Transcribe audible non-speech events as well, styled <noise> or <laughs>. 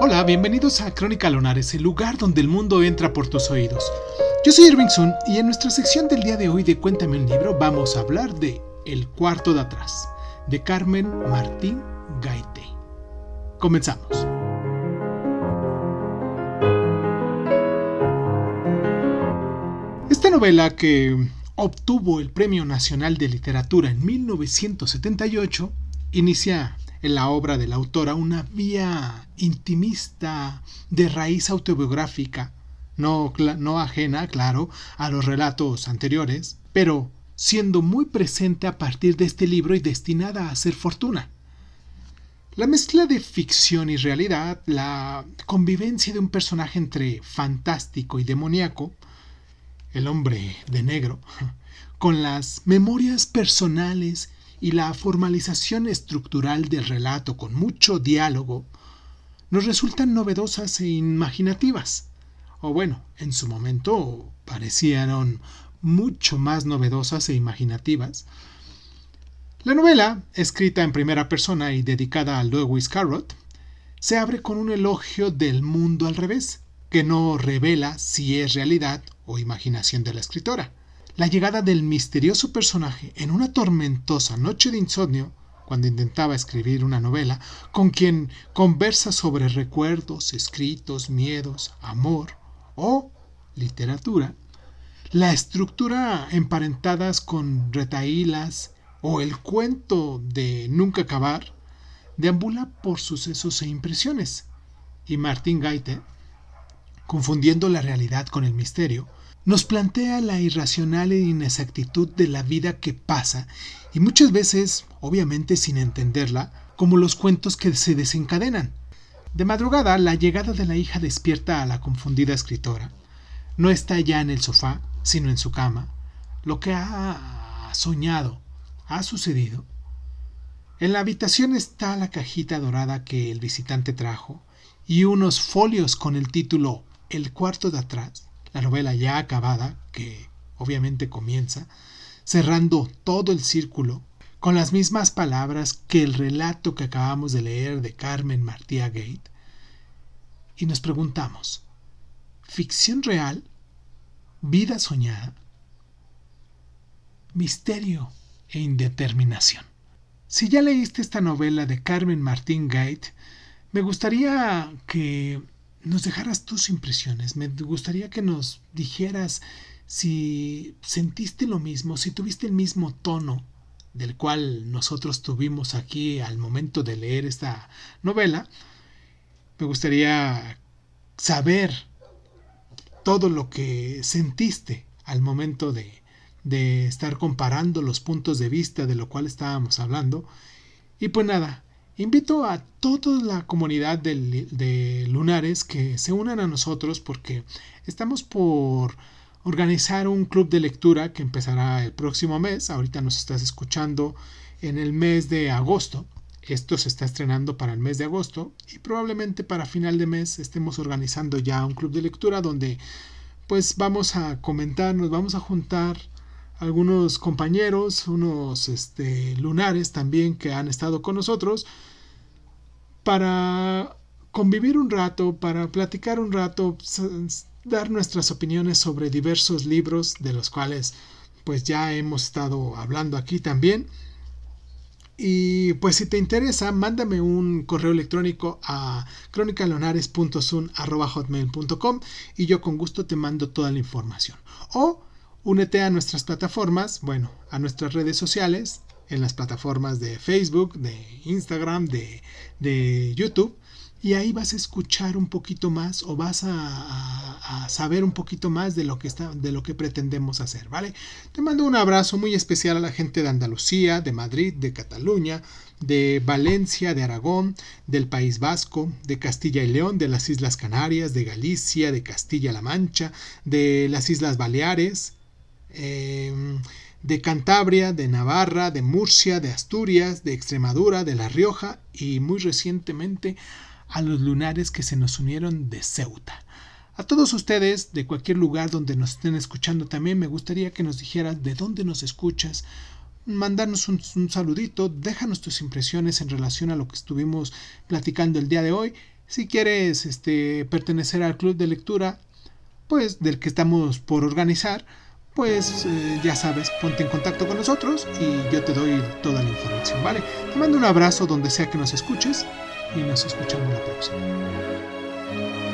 Hola, bienvenidos a Crónica Lonares, el lugar donde el mundo entra por tus oídos. Yo soy Irving Sun y en nuestra sección del día de hoy de Cuéntame un libro vamos a hablar de El cuarto de atrás, de Carmen Martín Gaite. Comenzamos. Esta novela que obtuvo el Premio Nacional de Literatura en 1978 inicia en la obra de la autora una vía intimista de raíz autobiográfica, no, no ajena, claro, a los relatos anteriores, pero siendo muy presente a partir de este libro y destinada a hacer fortuna. La mezcla de ficción y realidad, la convivencia de un personaje entre fantástico y demoníaco, el hombre de negro, <laughs> con las memorias personales y la formalización estructural del relato con mucho diálogo nos resultan novedosas e imaginativas, o bueno, en su momento parecieron mucho más novedosas e imaginativas. La novela, escrita en primera persona y dedicada a Lewis Carrot, se abre con un elogio del mundo al revés, que no revela si es realidad o imaginación de la escritora. La llegada del misterioso personaje en una tormentosa noche de insomnio, cuando intentaba escribir una novela, con quien conversa sobre recuerdos, escritos, miedos, amor o literatura, la estructura emparentadas con retaílas o el cuento de nunca acabar, deambula por sucesos e impresiones, y Martín Gaite, confundiendo la realidad con el misterio, nos plantea la irracional e inexactitud de la vida que pasa y muchas veces, obviamente sin entenderla, como los cuentos que se desencadenan. De madrugada, la llegada de la hija despierta a la confundida escritora. No está ya en el sofá, sino en su cama. Lo que ha soñado ha sucedido. En la habitación está la cajita dorada que el visitante trajo y unos folios con el título El cuarto de atrás la novela ya acabada, que obviamente comienza, cerrando todo el círculo con las mismas palabras que el relato que acabamos de leer de Carmen Martía Gate, y nos preguntamos, ¿ficción real? ¿Vida soñada? Misterio e indeterminación. Si ya leíste esta novela de Carmen Martín Gate, me gustaría que nos dejaras tus impresiones. Me gustaría que nos dijeras si sentiste lo mismo, si tuviste el mismo tono del cual nosotros tuvimos aquí al momento de leer esta novela. Me gustaría saber todo lo que sentiste al momento de, de estar comparando los puntos de vista de lo cual estábamos hablando. Y pues nada, Invito a toda la comunidad de, lunares que se unan a nosotros porque estamos por organizar un club de lectura que empezará el próximo mes. Ahorita nos estás escuchando en el mes de agosto. Esto se está estrenando para el mes de agosto y probablemente para final de mes estemos organizando ya un club de lectura donde pues vamos a comentar, nos vamos a juntar algunos compañeros, unos este, lunares también que han estado con nosotros para convivir un rato, para platicar un rato, dar nuestras opiniones sobre diversos libros de los cuales pues ya hemos estado hablando aquí también. Y pues si te interesa, mándame un correo electrónico a crónicaleonares.sun.com y yo con gusto te mando toda la información. O únete a nuestras plataformas, bueno, a nuestras redes sociales, en las plataformas de Facebook, de Instagram, de, YouTube. Y ahí vas a escuchar un poquito más o vas a, saber un poquito más de lo, que está, de lo que pretendemos hacer, ¿vale? Te mando un abrazo muy especial a la gente de Andalucía, de Madrid, de Cataluña, de Valencia, de Aragón, del País Vasco, de Castilla y León, de las Islas Canarias, de Galicia, de Castilla-La Mancha, de las Islas Baleares. Em, de Cantabria, de Navarra, de Murcia, de Asturias, de Extremadura, de La Rioja y muy recientemente a los lunares que se nos unieron de Ceuta. A todos ustedes, de cualquier lugar donde nos estén escuchando también, me gustaría que nos dijeras de dónde nos escuchas, mandarnos un, saludito, déjanos tus impresiones en relación a lo que estuvimos platicando el día de hoy. Si quieres este, pertenecer al club de lectura, pues del que estamos por organizar, pues eh, ya sabes, ponte en contacto con nosotros y yo te doy toda la información, ¿vale? Te mando un abrazo donde sea que nos escuches y nos escuchamos la próxima.